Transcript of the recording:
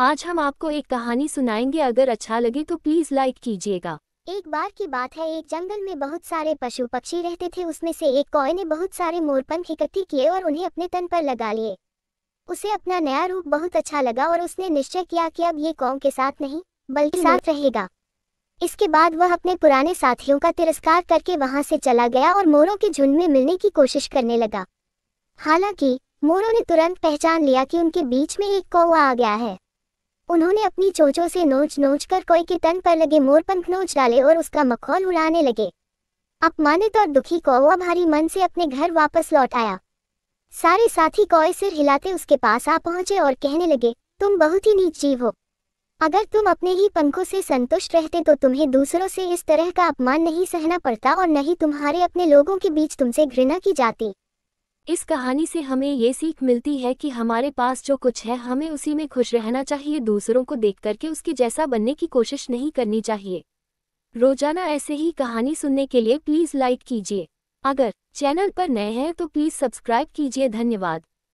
आज हम आपको एक कहानी सुनाएंगे अगर अच्छा लगे तो प्लीज लाइक कीजिएगा एक बार की बात है एक जंगल में बहुत सारे पशु पक्षी रहते थे उसमें से एक कॉय ने बहुत सारे मोरपंख इकट्ठी किए और उन्हें अपने तन पर लगा लिए उसे अपना नया रूप बहुत अच्छा लगा और उसने निश्चय किया कि अब ये कौम के साथ नहीं बल्कि हम्म। साथ रहेगा इसके बाद वह अपने पुराने साथियों का तिरस्कार करके वहां से चला गया और मोरों के झुंड में मिलने की कोशिश करने लगा हालांकि मोरों ने तुरंत पहचान लिया कि उनके बीच में एक कौवा आ गया है उन्होंने अपनी चोचों से नोच नोच कर कोई के तन पर लगे मोरपंख नोच डाले और उसका मखौल उड़ाने लगे अपमानित और दुखी कौवा भारी मन से अपने घर वापस लौट आया सारे साथी कौए सिर हिलाते उसके पास आ पहुंचे और कहने लगे तुम बहुत ही नीच जीव हो अगर तुम अपने ही पंखों से संतुष्ट रहते तो तुम्हें दूसरों से इस तरह का अपमान नहीं सहना पड़ता और न ही तुम्हारे अपने लोगों के बीच तुमसे घृणा की जाती इस कहानी से हमें ये सीख मिलती है कि हमारे पास जो कुछ है हमें उसी में खुश रहना चाहिए दूसरों को देख करके उसके जैसा बनने की कोशिश नहीं करनी चाहिए रोजाना ऐसे ही कहानी सुनने के लिए प्लीज़ लाइक कीजिए अगर चैनल पर नए हैं तो प्लीज़ सब्सक्राइब कीजिए धन्यवाद